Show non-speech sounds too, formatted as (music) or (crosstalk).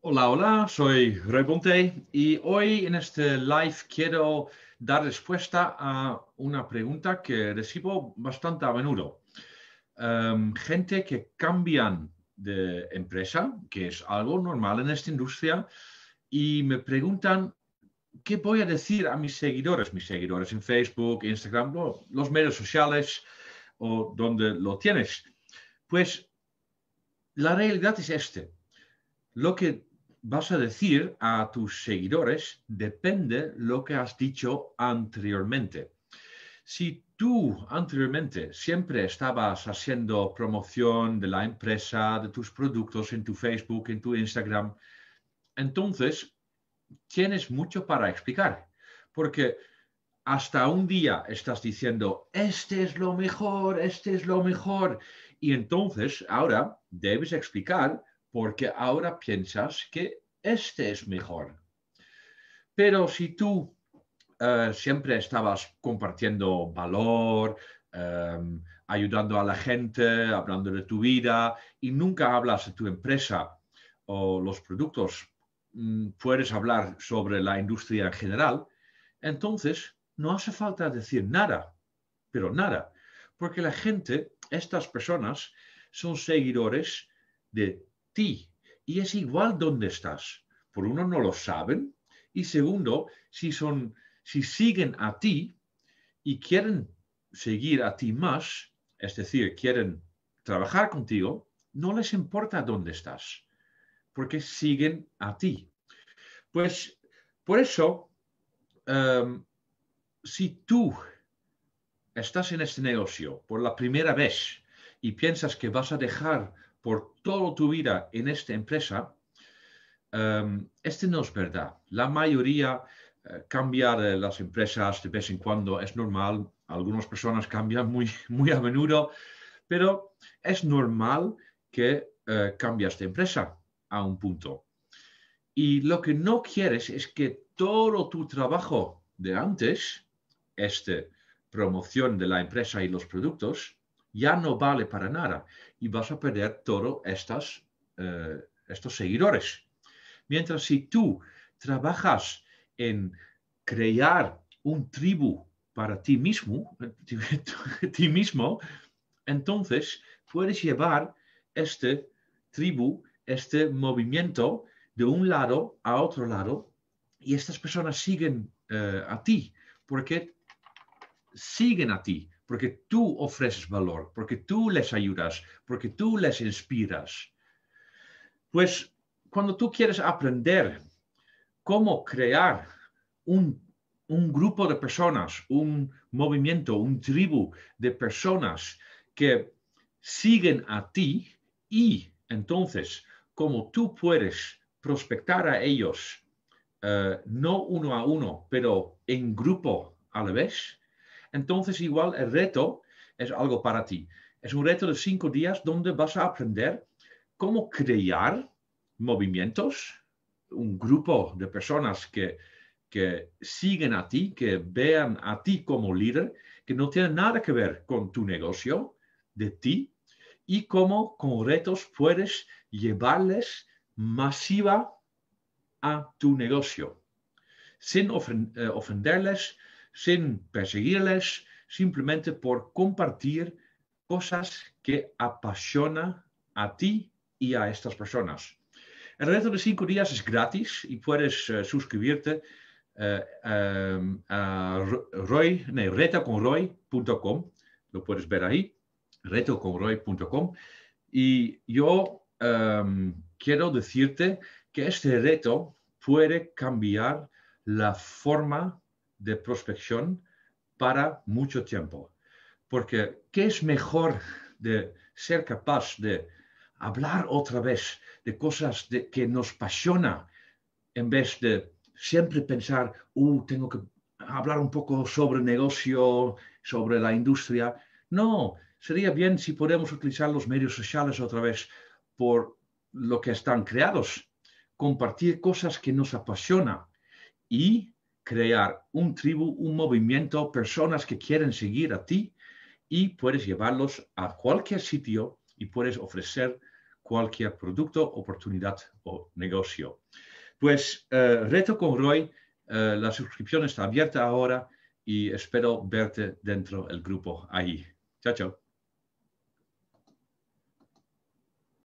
Hola, hola, soy Roy Ponte y hoy en este live quiero dar respuesta a una pregunta que recibo bastante a menudo. Em, gente que cambian de empresa, que es algo normal en esta industria, y me preguntan qué voy a decir a mis seguidores, mis seguidores en Facebook, Instagram, los medios sociales o donde lo tienes. Pues la realidad es este. Lo que vas a decir a tus seguidores depende lo que has dicho anteriormente. Si tú anteriormente siempre estabas haciendo promoción de la empresa, de tus productos en tu Facebook, en tu Instagram, entonces tienes mucho para explicar, porque hasta un día estás diciendo, este es lo mejor, este es lo mejor, y entonces ahora debes explicar porque ahora piensas que este es mejor. Pero si tú eh, siempre estabas compartiendo valor, em, ayudando a la gente, hablando de tu vida y nunca hablas de tu empresa o los productos, mm, puedes hablar sobre la industria en general, entonces no hace falta decir nada, pero nada, porque la gente, estas personas, son seguidores de y es igual dónde estás. Por uno, no lo saben. Y segundo, si, son, si siguen a ti y quieren seguir a ti más, es decir, quieren trabajar contigo, no les importa dónde estás, porque siguen a ti. Pues por eso, em, si tú estás en este negocio por la primera vez y piensas que vas a dejar por toda tu vida en esta empresa, em, este no es verdad. La mayoría eh, cambiar las empresas de vez en cuando, es normal. Algunas personas cambian muy, (laughs) muy a menudo, pero es normal que eh, cambias de empresa a un punto. Y lo que no quieres es que todo tu trabajo de antes, este promoción de la empresa y los productos, ya no vale para nada y vas a perder todos eh, estos seguidores. Mientras si tú trabajas en crear un tribu para ti mismo, (laughs) mismo, entonces puedes llevar este tribu, este movimiento de un lado a otro lado y estas personas siguen eh, a ti porque siguen a ti porque tú ofreces valor, porque tú les ayudas, porque tú les inspiras. Pues cuando tú quieres aprender cómo crear un, grupo de personas, un movimiento, un tribu de personas que siguen a ti y entonces cómo tú puedes prospectar a ellos, eh, no uno a uno, pero en grupo a la vez, entonces igual el reto es algo para ti. Es un reto de cinco días donde vas a aprender cómo crear movimientos, un grupo de personas que, siguen a ti, que vean a ti como líder, que no tienen nada que ver con tu negocio, de ti, y cómo con retos puedes llevarles masiva a tu negocio, sin eh, ofenderles, sin perseguirles, simplemente por compartir cosas que apasiona a ti y a estas personas. El reto de cinco días es gratis y puedes eh, suscribirte eh, em, a Roy, retoconroy.com. Lo puedes ver ahí, retoconroy.com. Y yo em, quiero decirte que este reto puede cambiar la forma de prospección para mucho tiempo. Porque, ¿qué es mejor de ser capaz de hablar otra vez de cosas que nos apasiona en vez de siempre pensar, uh, tengo que hablar un poco sobre negocio, sobre la industria? No, sería bien si podemos utilizar los medios sociales otra vez por lo que están creados, compartir cosas que nos apasiona y crear un tribu, un movimiento, personas que quieren seguir a ti y puedes llevarlos a cualquier sitio y puedes ofrecer cualquier producto, oportunidad o negocio. Pues eh, Reto con Roy, eh, la suscripción está abierta ahora y espero verte dentro del grupo ahí. Chao, chao.